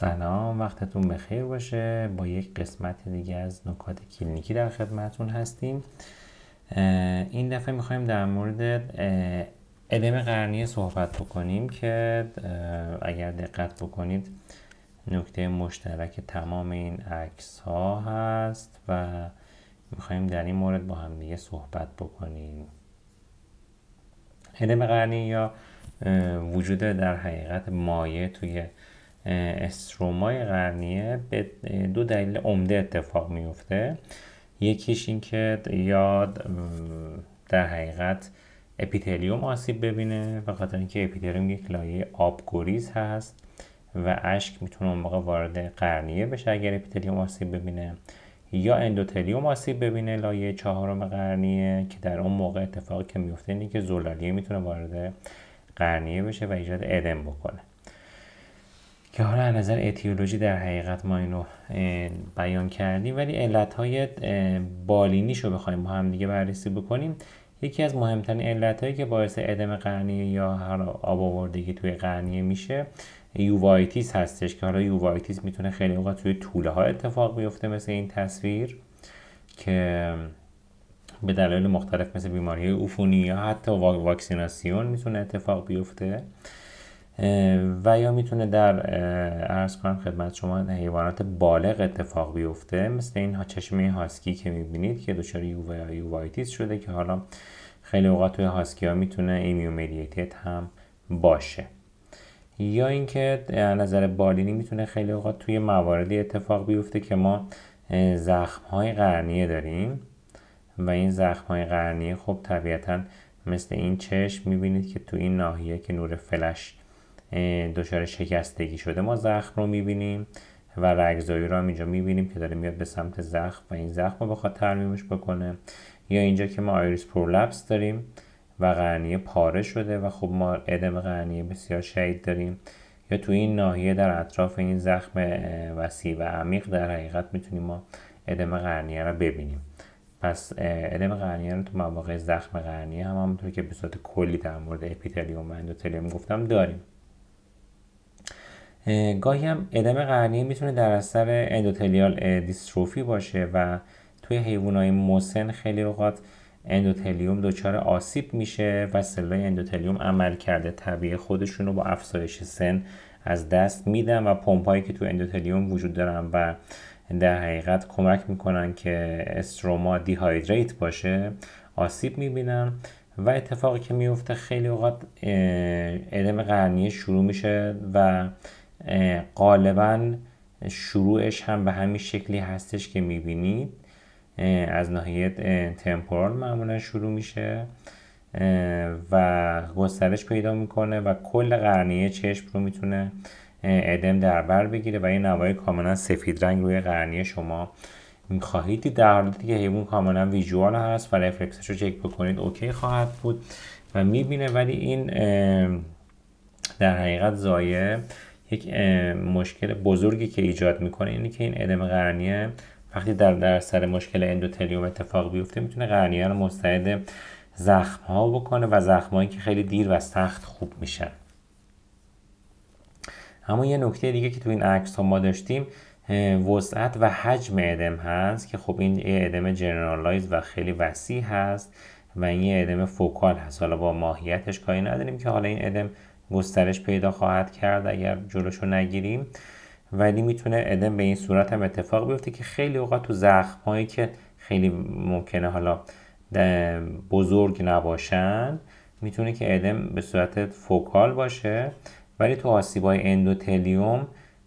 سلام وقتتون بخیر باشه با یک قسمت دیگه از نکات کلینیکی در خدمتون هستیم این دفعه میخوایم در مورد علم قرنیه صحبت بکنیم که اگر دقت بکنید نکته مشترک تمام این عکس ها هست و میخوایم در این مورد با هم دیگه صحبت بکنیم علم قرنیه یا وجود در حقیقت مایه توی استرومای قرنیه به دو دلیل عمده اتفاق میفته یکیش این که یا در حقیقت اپیتلیوم آسیب ببینه به خاطر اینکه اپیتلیوم یک لایه آبگوریز هست و اشک میتونه اون موقع وارد قرنیه بشه اگر اپیتلیوم آسیب ببینه یا اندوتلیوم آسیب ببینه لایه چهارم قرنیه که در اون موقع اتفاقی که میفته اینه که زلالیه میتونه وارد قرنیه بشه و ایجاد ادم بکنه که حالا از نظر اتیولوژی در حقیقت ما اینو بیان کردیم ولی علتهای بالینیش رو بخوایم با هم دیگه بررسی بکنیم یکی از مهمترین علتهایی که باعث عدم قرنیه یا هر آب آوردگی توی قرنیه میشه یووایتیس هستش که حالا یووایتیس میتونه خیلی اوقات توی طوله ها اتفاق بیفته مثل این تصویر که به دلایل مختلف مثل بیماری عفونی یا حتی واکسیناسیون میتونه اتفاق بیفته و یا میتونه در ارز کنم خدمت شما حیوانات بالغ اتفاق بیفته مثل این چشمه هاسکی که میبینید که دچار یووایتیس شده که حالا خیلی اوقات توی هاسکی ها میتونه ایمیومیلیتیت هم باشه یا اینکه از نظر بالینی میتونه خیلی اوقات توی مواردی اتفاق بیفته که ما زخم های قرنیه داریم و این زخم های قرنیه خب طبیعتا مثل این چشم میبینید که تو این ناحیه که نور فلش دچار شکستگی شده ما زخم رو میبینیم و رگزایی رو هم اینجا میبینیم که داره میاد به سمت زخم و این زخم رو بخواد ترمیمش بکنه یا اینجا که ما آیریس پرولپس داریم و قرنیه پاره شده و خب ما ادم قرنیه بسیار شدید داریم یا تو این ناحیه در اطراف این زخم وسیع و عمیق در حقیقت میتونیم ما ادم قرنیه رو ببینیم پس ادم قرنیه رو تو مواقع زخم قرنیه هم همونطور که به صورت کلی در مورد اپیتلیوم و اندوتلیوم گفتم داریم گاهی هم ادم قرنیه میتونه در اثر اندوتلیال دیستروفی باشه و توی های موسن خیلی اوقات اندوتلیوم دچار آسیب میشه و سلای اندوتلیوم عمل کرده طبیعی خودشون رو با افزایش سن از دست میدن و پمپایی که تو اندوتلیوم وجود دارن و در حقیقت کمک میکنن که استروما دیهایدریت باشه آسیب میبینن و اتفاقی که میفته خیلی اوقات ادم قرنیه شروع میشه و غالبا شروعش هم به همین شکلی هستش که میبینید از ناحیه تمپورال معمولا شروع میشه و گسترش پیدا میکنه و کل قرنیه چشم رو میتونه ادم در بر بگیره و این نوای کاملا سفید رنگ روی قرنیه شما میخواهید در حالتی که حیوان کاملا ویژوال هست و رفلکسش رو چک بکنید اوکی خواهد بود و میبینه ولی این در حقیقت زایه یک مشکل بزرگی که ایجاد میکنه اینه که این ادم قرنیه وقتی در, در سر مشکل اندوتلیوم اتفاق بیفته میتونه قرنیه رو مستعد زخم ها بکنه و زخم هایی که خیلی دیر و سخت خوب میشن اما یه نکته دیگه که تو این عکس ها ما داشتیم وسعت و حجم ادم هست که خب این ادم جنرالایز و خیلی وسیع هست و این یه ادم فوکال هست حالا با ماهیتش کاری نداریم که حالا این ادم گسترش پیدا خواهد کرد اگر جلوشو نگیریم ولی میتونه ادم به این صورت هم اتفاق بیفته که خیلی اوقات تو زخم هایی که خیلی ممکنه حالا بزرگ نباشن میتونه که ادم به صورت فوکال باشه ولی تو های اندوتلیوم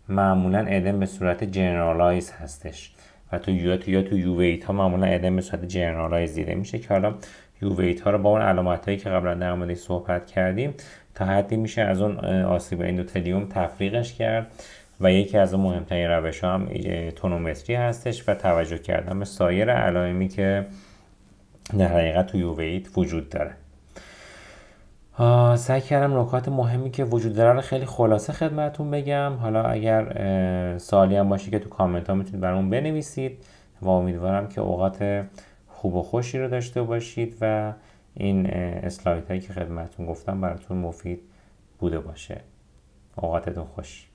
معمولا ادم به صورت جنرالایز هستش و تو یا تو یا یوویت ها معمولا ادم به صورت جنرالایز دیده میشه که حالا یوویت ها رو با اون علامت هایی که قبلا در صحبت کردیم تا حدی میشه از اون آسیب اندوتلیوم تفریقش کرد و یکی از مهمترین روش هم تونومتری هستش و توجه کردن به سایر علائمی که در حقیقت توی یوویت وجود داره سعی کردم نکات مهمی که وجود داره رو خیلی خلاصه خدمتون بگم حالا اگر سوالی هم باشه که تو کامنت ها میتونید برامون بنویسید و امیدوارم که اوقات خوب و خوشی رو داشته باشید و این اسلایت هایی که خدمتون گفتم براتون مفید بوده باشه اوقاتتون خوش